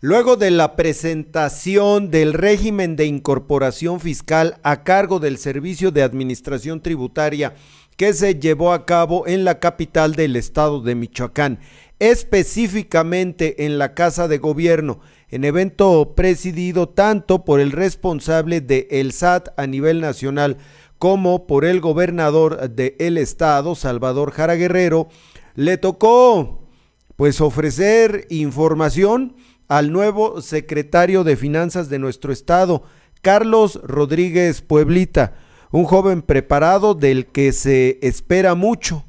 Luego de la presentación del régimen de incorporación fiscal a cargo del Servicio de Administración Tributaria que se llevó a cabo en la capital del estado de Michoacán, específicamente en la Casa de Gobierno, en evento presidido tanto por el responsable de SAT a nivel nacional como por el gobernador del estado, Salvador Jara Guerrero, le tocó pues ofrecer información al nuevo secretario de Finanzas de nuestro estado, Carlos Rodríguez Pueblita, un joven preparado del que se espera mucho.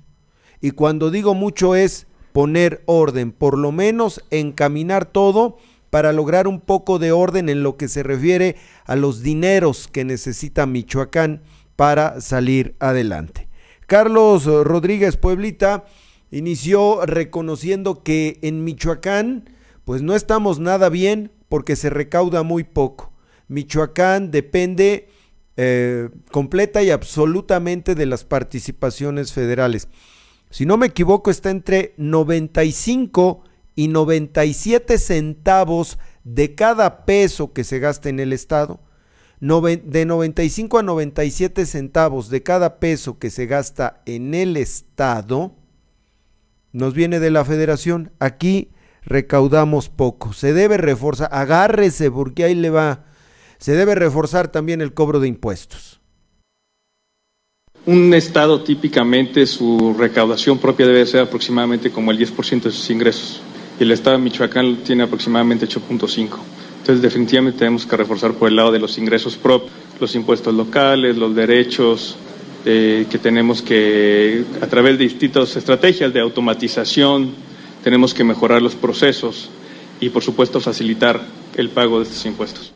Y cuando digo mucho es poner orden, por lo menos encaminar todo para lograr un poco de orden en lo que se refiere a los dineros que necesita Michoacán para salir adelante. Carlos Rodríguez Pueblita inició reconociendo que en Michoacán pues no estamos nada bien porque se recauda muy poco. Michoacán depende eh, completa y absolutamente de las participaciones federales. Si no me equivoco, está entre 95 y 97 centavos de cada peso que se gasta en el Estado. De 95 a 97 centavos de cada peso que se gasta en el Estado nos viene de la federación. Aquí recaudamos poco. Se debe reforzar, agárrese porque ahí le va. Se debe reforzar también el cobro de impuestos. Un Estado típicamente su recaudación propia debe ser aproximadamente como el 10% de sus ingresos y el Estado de Michoacán tiene aproximadamente 8.5%. Entonces definitivamente tenemos que reforzar por el lado de los ingresos propios, los impuestos locales, los derechos, eh, que tenemos que, a través de distintas estrategias de automatización, tenemos que mejorar los procesos y, por supuesto, facilitar el pago de estos impuestos.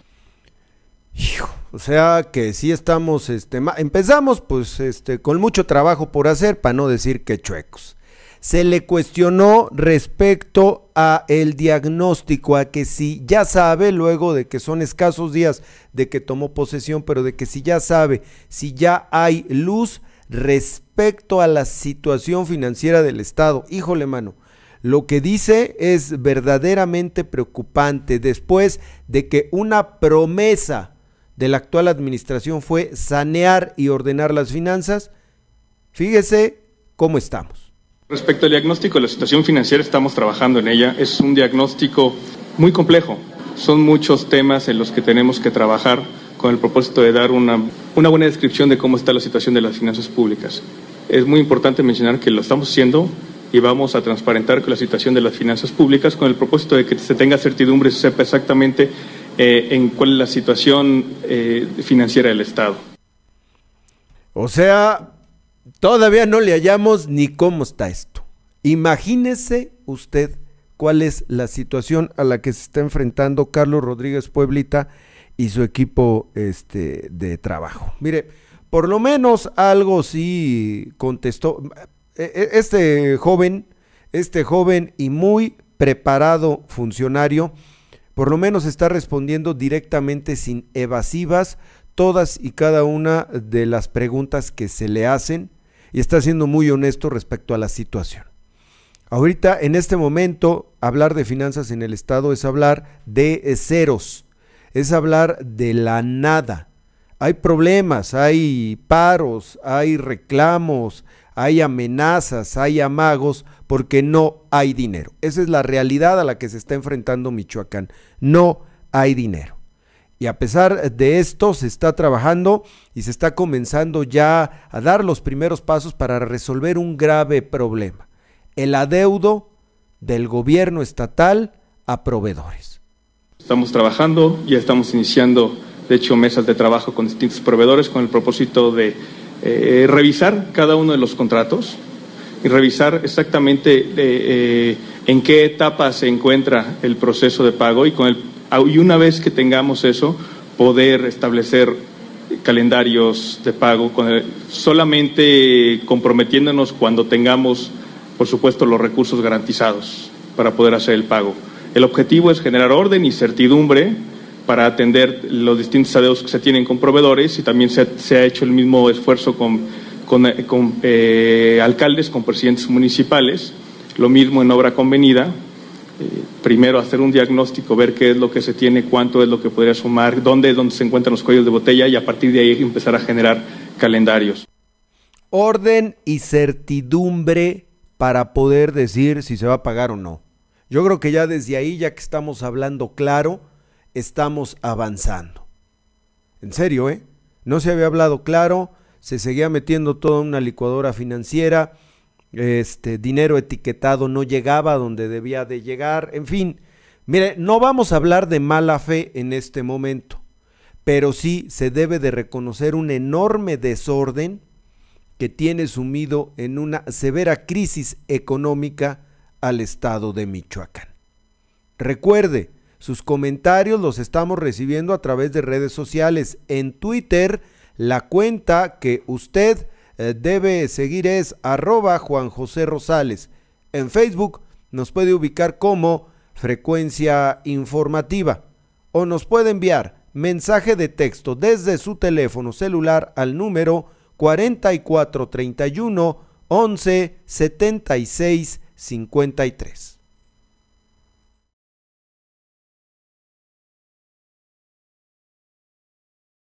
o sea que sí estamos, este, empezamos pues este, con mucho trabajo por hacer, para no decir que chuecos. Se le cuestionó respecto a el diagnóstico, a que si ya sabe, luego de que son escasos días de que tomó posesión, pero de que si ya sabe, si ya hay luz respecto a la situación financiera del Estado. Híjole, mano, lo que dice es verdaderamente preocupante después de que una promesa de la actual administración fue sanear y ordenar las finanzas. Fíjese cómo estamos. Respecto al diagnóstico de la situación financiera, estamos trabajando en ella. Es un diagnóstico muy complejo. Son muchos temas en los que tenemos que trabajar con el propósito de dar una, buena descripción de cómo está la situación de las finanzas públicas. Es muy importante mencionar que lo estamos haciendo y vamos a transparentar con la situación de las finanzas públicas con el propósito de que se tenga certidumbre y se sepa exactamente eh, en cuál es la situación eh, financiera del Estado. O sea, todavía no le hallamos ni cómo está esto. Imagínese usted cuál es la situación a la que se está enfrentando Carlos Rodríguez Pueblita y su equipo este, de trabajo. Mire, por lo menos algo sí contestó. E, e, este joven, este joven y muy preparado funcionario, por lo menos está respondiendo directamente sin evasivas todas y cada una de las preguntas que se le hacen y está siendo muy honesto respecto a la situación. Ahorita, en este momento, hablar de finanzas en el Estado es hablar de ceros, es hablar de la nada. Hay problemas, hay paros, hay reclamos, hay amenazas, hay amagos, porque no hay dinero. Esa es la realidad a la que se está enfrentando Michoacán. No hay dinero. Y a pesar de esto, se está trabajando y se está comenzando ya a dar los primeros pasos para resolver un grave problema, el adeudo del gobierno estatal a proveedores. Estamos trabajando, ya estamos iniciando, de hecho, mesas de trabajo con distintos proveedores con el propósito de eh, eh, revisar cada uno de los contratos y revisar exactamente eh, en qué etapa se encuentra el proceso de pago y, con el, y una vez que tengamos eso, poder establecer calendarios de pago con solamente comprometiéndonos cuando tengamos, por supuesto, los recursos garantizados para poder hacer el pago. El objetivo es generar orden y certidumbre para atender los distintos adeudos que se tienen con proveedores y también se, ha hecho el mismo esfuerzo con, eh, eh, alcaldes, con presidentes municipales, lo mismo en obra convenida. Eh, primero hacer un diagnóstico, ver qué es lo que se tiene, cuánto es lo que podría sumar, dónde es donde se encuentran los cuellos de botella y a partir de ahí empezar a generar calendarios. Orden y certidumbre para poder decir si se va a pagar o no. Yo creo que ya desde ahí, ya que estamos hablando claro, estamos avanzando. En serio, ¿eh? No se había hablado claro, se seguía metiendo toda una licuadora financiera, este dinero etiquetado no llegaba donde debía de llegar, en fin. Mire, no vamos a hablar de mala fe en este momento, pero sí se debe de reconocer un enorme desorden que tiene sumido en una severa crisis económica al estado de Michoacán. Recuerde, sus comentarios los estamos recibiendo a través de redes sociales. En Twitter, la cuenta que usted eh, debe seguir es arroba Juan José Rosales. En Facebook nos puede ubicar como frecuencia informativa o nos puede enviar mensaje de texto desde su teléfono celular al número 4431 11